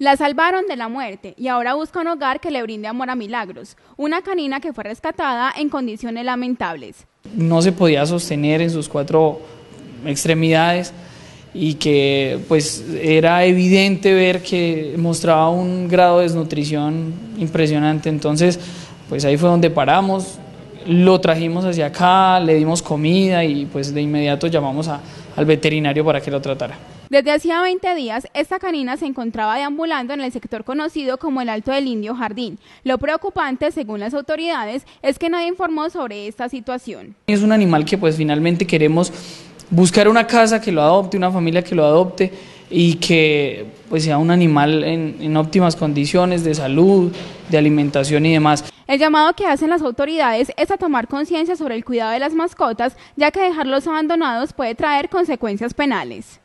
La salvaron de la muerte y ahora busca un hogar que le brinde amor a Milagros, una canina que fue rescatada en condiciones lamentables. No se podía sostener en sus cuatro extremidades y que pues era evidente ver que mostraba un grado de desnutrición impresionante. Entonces, pues ahí fue donde paramos, lo trajimos hacia acá, le dimos comida y pues de inmediato llamamos al veterinario para que lo tratara. Desde hacía 20 días, esta canina se encontraba deambulando en el sector conocido como el Alto del Indio Jardín. Lo preocupante, según las autoridades, es que nadie informó sobre esta situación. Es un animal que pues finalmente queremos buscar una casa que lo adopte, una familia que lo adopte y que pues sea un animal en óptimas condiciones de salud, de alimentación y demás. El llamado que hacen las autoridades es a tomar conciencia sobre el cuidado de las mascotas, ya que dejarlos abandonados puede traer consecuencias penales.